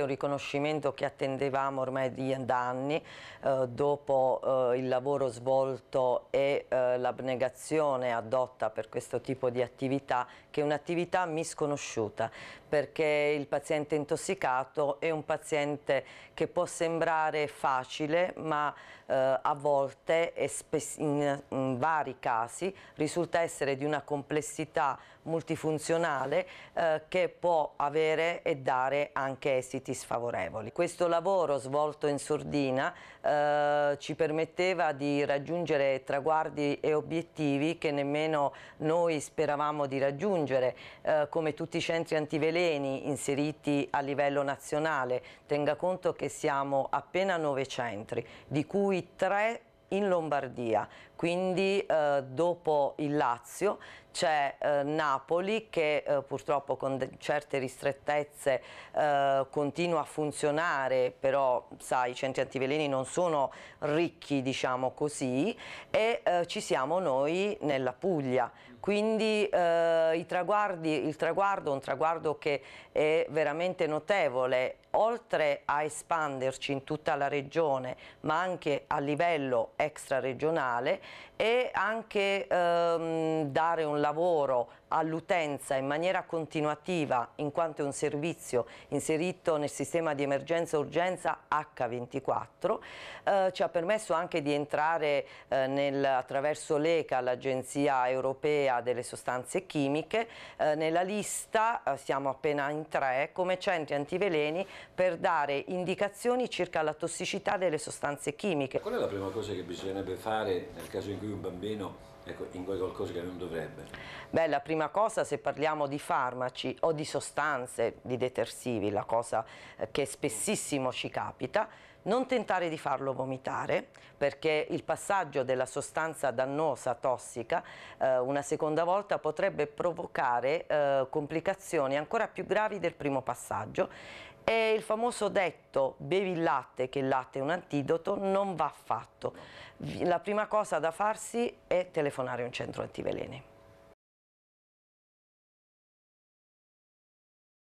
un riconoscimento che attendevamo ormai di anni eh, dopo eh, il lavoro svolto e eh, l'abnegazione adotta per questo tipo di attività che è un'attività misconosciuta perché il paziente intossicato è un paziente che può sembrare facile ma eh, a volte in, in, vari casi risulta essere di una complessità multifunzionale eh, che può avere e dare anche esiti ambienti sfavorevoli. Questo lavoro svolto in sordina eh, ci permetteva di raggiungere traguardi e obiettivi che nemmeno noi speravamo di raggiungere, eh, come tutti i centri antiveleni inseriti a livello nazionale. Tenga conto che siamo appena nove centri, di cui tre in Lombardia, quindi eh, dopo il Lazio c'è eh, Napoli che eh, purtroppo con certe ristrettezze eh, continua a funzionare, però sai, i centri antiveleni non sono ricchi, diciamo così, e eh, ci siamo noi nella Puglia. Quindi eh, il traguardo, un traguardo che è veramente notevole, oltre a espanderci in tutta la regione ma anche a livello extra regionale, e anche ehm, dare un lavoro all'utenza in maniera continuativa in quanto è un servizio inserito nel sistema di emergenza e urgenza H24 eh, ci ha permesso anche di entrare eh, nel, attraverso l'ECA l'agenzia europea delle sostanze chimiche eh, nella lista eh, siamo appena in tre come centri antiveleni per dare indicazioni circa la tossicità delle sostanze chimiche. Qual è la prima cosa che bisognerebbe fare nel caso in cui un bambino ecco, ingoia qualcosa che non dovrebbe? Beh, la prima cosa se parliamo di farmaci o di sostanze, di detersivi, la cosa eh, che spessissimo ci capita, non tentare di farlo vomitare perché il passaggio della sostanza dannosa, tossica, eh, una seconda volta potrebbe provocare eh, complicazioni ancora più gravi del primo passaggio e il famoso detto bevi il latte che il latte è un antidoto non va fatto. La prima cosa da farsi è telefonare un centro antiveleni.